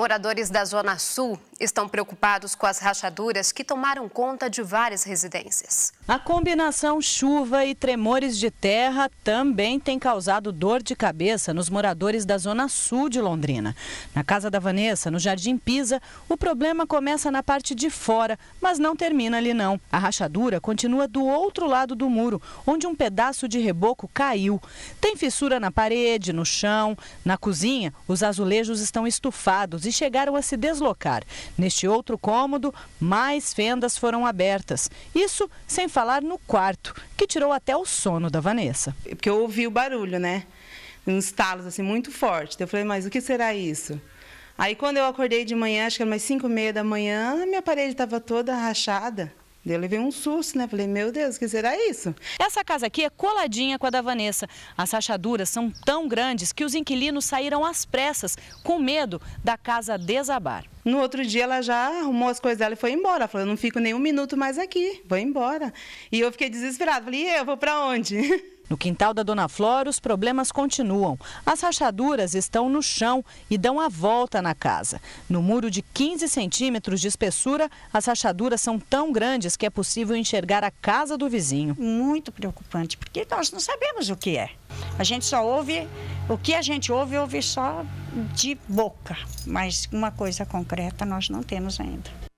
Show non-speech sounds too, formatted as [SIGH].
Moradores da Zona Sul estão preocupados com as rachaduras que tomaram conta de várias residências. A combinação chuva e tremores de terra também tem causado dor de cabeça nos moradores da zona sul de Londrina. Na casa da Vanessa, no Jardim Pisa, o problema começa na parte de fora, mas não termina ali não. A rachadura continua do outro lado do muro, onde um pedaço de reboco caiu. Tem fissura na parede, no chão, na cozinha, os azulejos estão estufados e chegaram a se deslocar. Neste outro cômodo, mais fendas foram abertas. Isso sem falar no quarto, que tirou até o sono da Vanessa. É porque eu ouvi o barulho, né? Uns estalos assim muito forte. Eu falei, mas o que será isso? Aí quando eu acordei de manhã, acho que era umas 5 e meia da manhã, minha parede estava toda rachada. Dele veio um susto, né? Falei, meu Deus, que será isso? Essa casa aqui é coladinha com a da Vanessa. As rachaduras são tão grandes que os inquilinos saíram às pressas, com medo da casa desabar. No outro dia ela já arrumou as coisas dela e foi embora. Falou, eu não fico nem um minuto mais aqui, vou embora. E eu fiquei desesperada. Falei, e eu vou para onde? [LAUGHS] No quintal da Dona Flora, os problemas continuam. As rachaduras estão no chão e dão a volta na casa. No muro de 15 centímetros de espessura, as rachaduras são tão grandes que é possível enxergar a casa do vizinho. Muito preocupante, porque nós não sabemos o que é. A gente só ouve, o que a gente ouve, ouve só de boca, mas uma coisa concreta nós não temos ainda.